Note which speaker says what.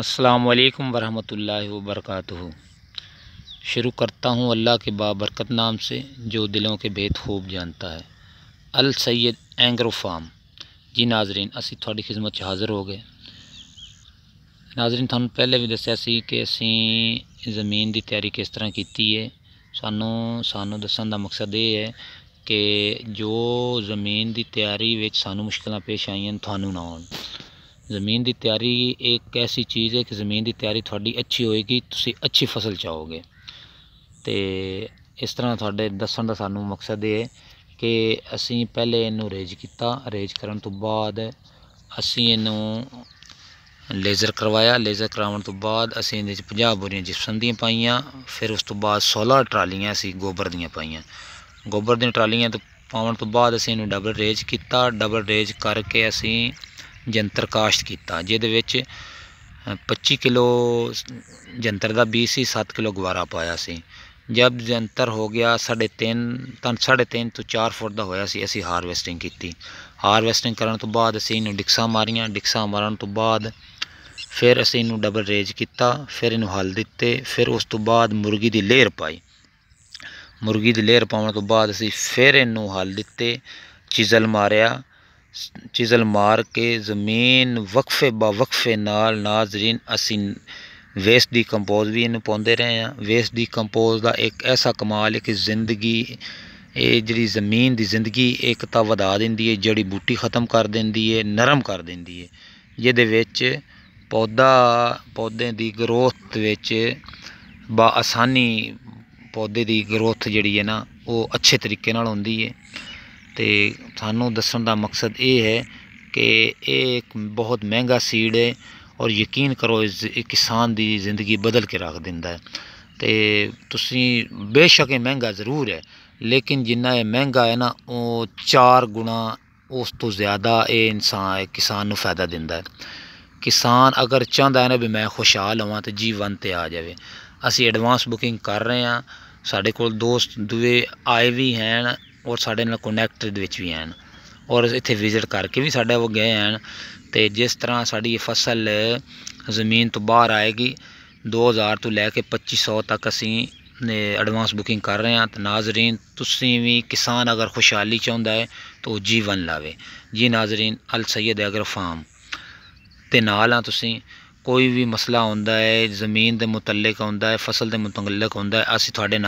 Speaker 1: अस्सलाम वरहमतुल्लाहि वबरकatuह शुरू करता हूँ अल्लाह के बाबरकत नाम से जो दिलों के भेद खूब जानता है अल सैयद एंग्रो फार्म जी नाजरीन असी थोड़ी खिदमत हाज़िर हो गए नाजरीन थानू पहले भी दसिया सी कि असी ज़मीन की तैयारी किस तरह की है सानू सानू दसन का मकसद ये है कि जो ज़मीन की तैयारी सानू मुश्किल पेश आईया थानू ना आन ਜ਼ਮੀਨ ਦੀ ਤਿਆਰੀ ਇੱਕ ਐਸੀ ਚੀਜ਼ ਹੈ ਕਿ ਜ਼ਮੀਨ ਦੀ ਤਿਆਰੀ ਤੁਹਾਡੀ ਅੱਛੀ ਹੋਏਗੀ ਤੁਸੀਂ ਅੱਛੀ ਫਸਲ ਚਾਹੋਗੇ ਤੇ ਇਸ ਤਰ੍ਹਾਂ ਤੁਹਾਡੇ ਦੱਸਣ ਦਾ ਸਾਨੂੰ ਮਕਸਦ ਇਹ ਹੈ ਕਿ ਅਸੀਂ ਪਹਿਲੇ ਇਹਨੂੰ ਰੇਜ ਕੀਤਾ ਰੇਜ ਕਰਨ ਤੋਂ ਬਾਅਦ ਅਸੀਂ ਇਹਨੂੰ ਲੇਜ਼ਰ ਕਰਵਾਇਆ ਲੇਜ਼ਰ ਕਰਾਉਣ ਤੋਂ ਬਾਅਦ ਅਸੀਂ ਇਹਦੇ ਵਿੱਚ 50 ਬੋਰੀਆਂ ਜਿਪਸਮ ਦੀਆਂ ਪਾਈਆਂ ਫਿਰ ਉਸ ਤੋਂ ਬਾਅਦ 16 ਟਰਾਲੀਆਂ ਅਸੀਂ ਗੋਬਰ ਦੀਆਂ ਪਾਈਆਂ ਗੋਬਰ ਦੀਆਂ ਟਰਾਲੀਆਂ ਤੋਂ ਪਾਉਣ ਤੋਂ ਬਾਅਦ ਅਸੀਂ ਇਹਨੂੰ ਡਬਲ ਰੇਜ ਕੀਤਾ ਡਬਲ ਰੇਜ ਕਰਕੇ ਅਸੀਂ ਜੰਤਰ ਕਾਸ਼ਤ ਕੀਤਾ ਜਿਹਦੇ ਵਿੱਚ 25 ਕਿਲੋ ਜੰਤਰ ਦਾ ਬੀਜ ਸੀ 7 ਕਿਲੋ ਗਵਾਰਾ ਪਾਇਆ ਸੀ ਜਦ ਜੰਤਰ ਹੋ ਗਿਆ 3.5 ਤਾਂ 3.5 ਤੋਂ 4 ਫੁੱਟ ਦਾ ਹੋਇਆ ਸੀ ਅਸੀਂ ਹਾਰਵੈਸਟਿੰਗ ਕੀਤੀ ਹਾਰਵੈਸਟਿੰਗ ਕਰਨ ਤੋਂ ਬਾਅਦ ਅਸੀਂ ਇਹਨੂੰ ਡਿਕਸਾ ਮਾਰੀਆਂ ਡਿਕਸਾ ਮਾਰਨ ਤੋਂ ਬਾਅਦ ਫਿਰ ਅਸੀਂ ਇਹਨੂੰ ਡਬਲ ਰੇਜ ਕੀਤਾ ਫਿਰ ਇਹਨੂੰ ਹਲ ਦਿੱਤੇ ਫਿਰ ਉਸ ਤੋਂ ਬਾਅਦ ਮੁਰਗੀ ਦੀ ਲੇਅਰ ਪਾਈ ਮੁਰਗੀ ਦੀ ਲੇਅਰ ਪਾਉਣ ਤੋਂ ਬਾਅਦ ਅਸੀਂ ਫਿਰ ਇਹਨੂੰ ਹਲ ਦਿੱਤੇ ਚੀਜ਼ਲ ਮਾਰਿਆ ਚਿਜ਼ਲ ਮਾਰ ਕੇ ਜ਼ਮੀਨ ਵਕਫੇ ਬਾ ਵਕਫੇ ਨਾਲ ਨਾਜ਼ਰੀਨ ਅਸੀਂ ਵੇਸਟ ਦੀ ਕੰਪੋਜ਼ ਵੀ ਇਹਨੂੰ ਪਾਉਂਦੇ ਰਹੇ ਆ ਵੇਸਟ ਦੀ ਕੰਪੋਜ਼ ਦਾ ਇੱਕ ਐਸਾ ਕਮਾਲ ਹੈ ਕਿ ਜ਼ਿੰਦਗੀ ਇਹ ਜਿਹੜੀ ਜ਼ਮੀਨ ਦੀ ਜ਼ਿੰਦਗੀ ਇੱਕ ਤਾਂ ਵਧਾ ਦਿੰਦੀ ਹੈ ਜੜੀ ਬੂਟੀ ਖਤਮ ਕਰ ਦਿੰਦੀ ਹੈ ਨਰਮ ਕਰ ਦਿੰਦੀ ਹੈ ਜਿਹਦੇ ਵਿੱਚ ਪੌਦਾ ਪੌਦੇ ਦੀ ਗਰੋਥ ਵਿੱਚ ਬਾ ਆਸਾਨੀ ਪੌਦੇ ਦੀ ਗਰੋਥ ਜਿਹੜੀ ਹੈ ਨਾ ਉਹ ਅੱਛੇ ਤਰੀਕੇ ਨਾਲ ਹੁੰਦੀ ਹੈ ਤੇ ਤੁਹਾਨੂੰ ਦੱਸਣ ਦਾ ਮਕਸਦ ਇਹ ਹੈ ਕਿ ਇਹ ਇੱਕ ਬਹੁਤ ਮਹਿੰਗਾ ਸੀਡ ਹੈ ਔਰ ਯਕੀਨ ਕਰੋ ਇਸ ਕਿਸਾਨ ਦੀ ਜ਼ਿੰਦਗੀ ਬਦਲ ਕੇ ਰੱਖ ਦਿੰਦਾ ਹੈ ਤੇ ਤੁਸੀਂ ਬੇਸ਼ੱਕ ਇਹ ਮਹਿੰਗਾ ਜ਼ਰੂਰ ਹੈ ਲੇਕਿਨ ਜਿੰਨਾ ਇਹ ਮਹਿੰਗਾ ਹੈ ਨਾ ਉਹ 4 ਗੁਣਾ ਉਸ ਤੋਂ ਜ਼ਿਆਦਾ ਇਹ ਇਨਸਾਨ ਕਿਸਾਨ ਨੂੰ ਫਾਇਦਾ ਦਿੰਦਾ ਹੈ ਕਿਸਾਨ ਅਗਰ ਚਾਹੁੰਦਾ ਹੈ ਨਾ ਵੀ ਮੈਂ ਖੁਸ਼ਹਾਲ ਹਾਂ ਤੇ ਜੀਵਨ ਤੇ ਆ ਜਾਵੇ ਅਸੀਂ ਐਡਵਾਂਸ ਬੁਕਿੰਗ ਕਰ ਰਹੇ ਹਾਂ ਸਾਡੇ ਕੋਲ ਦੋਸਤ ਦੂਏ ਆਏ ਵੀ ਹਨ और ਸਾਡੇ ਨਾਲ ਕਨੈਕਟਡ ਵਿੱਚ ਵੀ ਹਨ ਔਰ ਇੱਥੇ ਵਿਜ਼ਿਟ ਕਰਕੇ ਵੀ ਸਾਡੇ ਉਹ ਗਏ ਹਨ ਤੇ ਜਿਸ ਤਰ੍ਹਾਂ ਸਾਡੀ ਇਹ ਫਸਲ ਜ਼ਮੀਨ ਤੋਂ ਬਾਹਰ ਆਏਗੀ 2000 ਤੋਂ ਲੈ ਕੇ 2500 ਤੱਕ एडवांस बुकिंग कर रहे हैं तो नाजरीन तुम भी किसान अगर खुशहाली चाहता है तो जीवन लावे जी नाजरीन अल सैयद अगर फार्म तो नाल हाँ तुम कोई भी मसला आता है जमीन के मुतलक आता है फसल के मुतलक आता है असं